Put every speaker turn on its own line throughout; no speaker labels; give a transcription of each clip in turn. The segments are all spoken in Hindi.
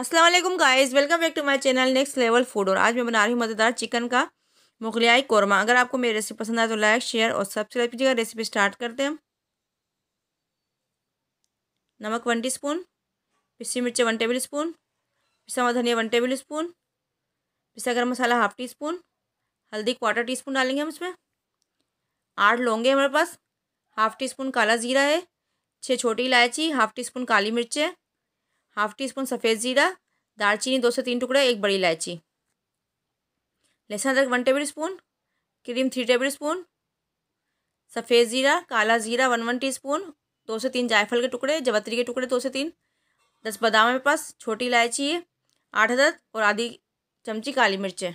Aslam guys welcome back to my channel next level food और आज मैं बना रही हूँ मज़ेदार चिकन का मुगलियाई कौरमा अगर आपको मेरी रेसिपी पसंद आए तो लाइक शेयर और सब्सक्राइब कीजिएगा रेसिपी स्टार्ट करते हैं नमक वन टी स्पून पिसी मिर्ची वन टेबल स्पून पिसा हुआ धनिया वन टेबल स्पून पिसा गर्म मसाला हाफ टी स्पून हल्दी क्वार्टर टी स्पून डालेंगे हम इसमें आठ लौंगे हमारे पास हाफ टी स्पून काला ज़ीरा है छः छोटी इलायची हाफ टी स्पून काली मिर्चें हाफ टी स्पून सफ़ेद ज़ीरा दालचीनी दो से तीन टुकड़े एक बड़ी इलायची लहसुन अदरक one tablespoon cream three tablespoon सफ़ेद ज़ीरा काला ज़ीरा वन वन टी स्पून दो से तीन जायफल के टुकड़े जवतरी के टुकड़े दो से तीन दस बादाम मेरे पास छोटी इलायची है आठ अदद और आधी चमची काली मिर्चें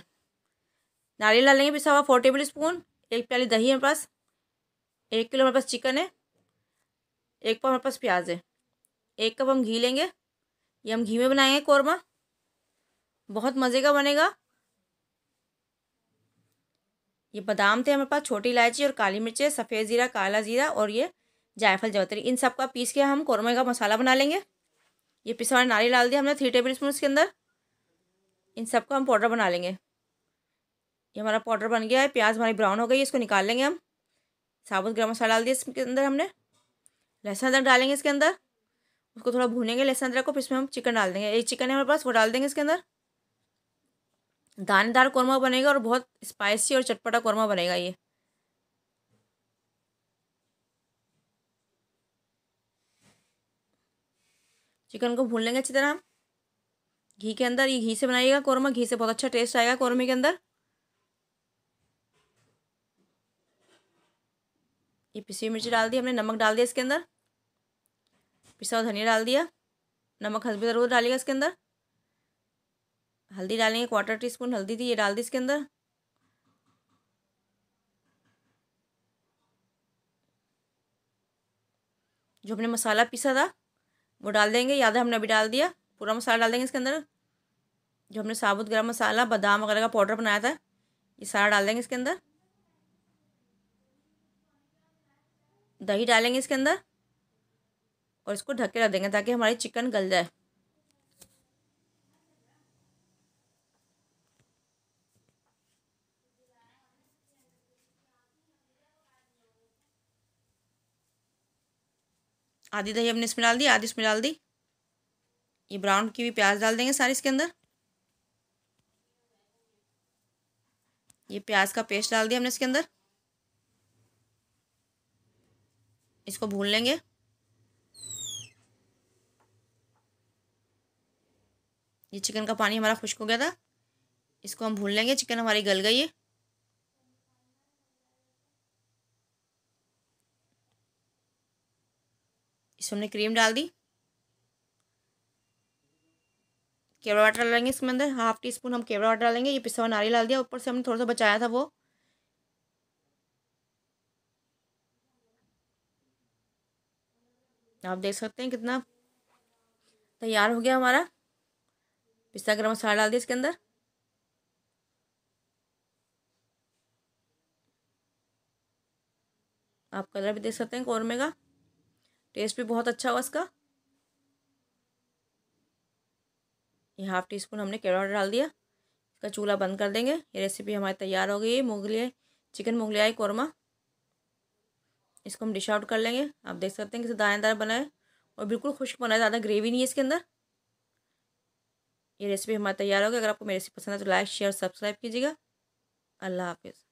नारियल डालेंगे पिसा हुआ फोर टेबल स्पून एक प्याली दही है मेरे पास एक किलो मेरे पास चिकन है एक पाव मेरे पास प्याज है एक कप हम घी लेंगे ये हम घी में बनाएंगे कौरमा बहुत मज़े का बनेगा ये बादाम थे हमारे पास छोटी इलायची और काली मिर्चें सफ़ेद ज़ीरा काला ज़ीरा और ये जायफल जवतरी इन सब का पीस के हम कौरमे का मसाला बना लेंगे ये पिसा हुआ नारियल डाल दिया हमने थ्री टेबल स्पून इसके अंदर इन सब का हम पाउडर बना लेंगे ये हमारा पाउडर बन गया है प्याज हमारी ब्राउन हो गई है इसको निकाल लेंगे हम साबुत गर्म मसाला डाल दिया इसके अंदर हमने लहसुन अदरक डालेंगे इसके अंदर उसको थोड़ा भूनेंगे लहसुन अदरक को फिर इसमें हम चिकन डाल देंगे एक चिकन है हमारे पास वो डाल देंगे इसके अंदर दानेदार कौरमा बनेगा और बहुत स्पाइसी और चटपटा कौरमा बनेगा ये चिकन को भून लेंगे अच्छी तरह हम घी के अंदर ये घी से बनाइएगा कौरमा घी से बहुत अच्छा टेस्ट आएगा कौरमे के अंदर ये पिसी मिर्ची डाल दी हमने नमक डाल दिया इसके अंदर पिसा हुआ धनिया डाल दिया नमक हल्दी ज़रूर डालिएगा इसके अंदर हल्दी डालेंगे क्वार्टर टी स्पून हल्दी थी ये डाल दी इसके अंदर जो हमने मसाला पीसा था वो डाल देंगे याद है हमने अभी डाल दिया पूरा मसाला डाल देंगे इसके अंदर जो हमने साबुत गरम मसाला बादाम वगैरह का पाउडर बनाया था ये सारा डाल देंगे इसके अंदर दही डालेंगे इसके अंदर और इसको ढक के रख देंगे ताकि हमारी चिकन गल जाए आधी दही हमने इसमें डाल दी आधी इसमें डाल दी ये ब्राउन की भी प्याज डाल देंगे सारी इसके अंदर ये प्याज का पेस्ट डाल दिया हमने इसके अंदर इसको भून लेंगे ये चिकन का पानी हमारा खुश्क हो गया था इसको हम भून लेंगे चिकन हमारी गल गई है इसमें हमने क्रीम डाल दी केवड़ा वाटर डालेंगे इसमें अंदर हाफ टी स्पून हम केवड़ा वाटर डालेंगे ये पिसा हुआ नारियल डाल दिया ऊपर से हमने थोड़ा सा बचाया था वो आप देख सकते हैं कितना तैयार हो गया हमारा पिस्ता गर्म मसाला डाल दिया इसके अंदर आप कलर भी देख सकते हैं कौरमे का टेस्ट भी बहुत अच्छा हुआ इसका ये हाफ टी स्पून हमने कैरोट डाल दिया इसका चूल्हा बंद कर देंगे ये रेसिपी हमारी तैयार हो गई है मुगलिया चिकन मुगलियाई कौरमा इसको हम डिश आउट कर लेंगे आप देख सकते हैं किसे दाएँ दाएँ बनाए और बिल्कुल खुश्क बनाए ज़्यादा ग्रेवी नहीं है इसके अंदर ये रेसिपी हमारी तैयार होगी अगर आपको मेरी रेसिपी पसंद है तो लाइक शेयर सब्सक्राइब कीजिएगा अल्लाह हाफिज़